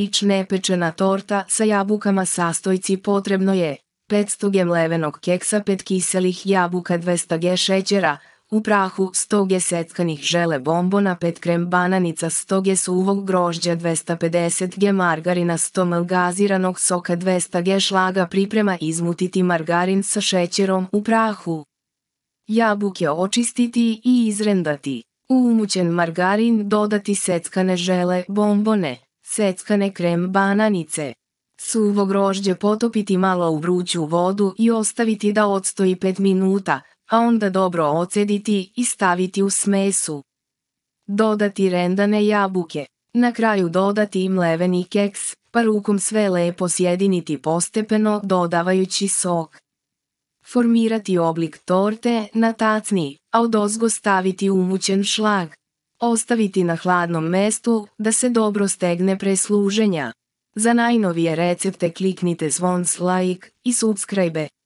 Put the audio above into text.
sandvič nepečena torta sa jabukama sastojci potrebno je 500 g mlevenog keksa, 5 kiselih jabuka, 200 g šećera, u prahu 100 g seckanih žele bombona, 5 krem bananica, 100 g suvog grožđa, 250 g margarina, 100 ml gaziranog soka, 200 g šlaga priprema izmutiti margarin sa šećerom u prahu. Jabuke očistiti i izrendati. U umućen margarin dodati seckane žele bombone. Seckane krem bananice. Suvo grožđe potopiti malo u vruću vodu i ostaviti da odstoji 5 minuta, a onda dobro ocediti i staviti u smesu. Dodati rendane jabuke. Na kraju dodati mleveni keks, pa rukom sve lepo sjediniti postepeno dodavajući sok. Formirati oblik torte na tacni, a ozgo staviti umućen šlag. Ostaviti na hladnom mestu da se dobro stegne pre služenja. Za najnovije recepte kliknite zvon like i subscribe.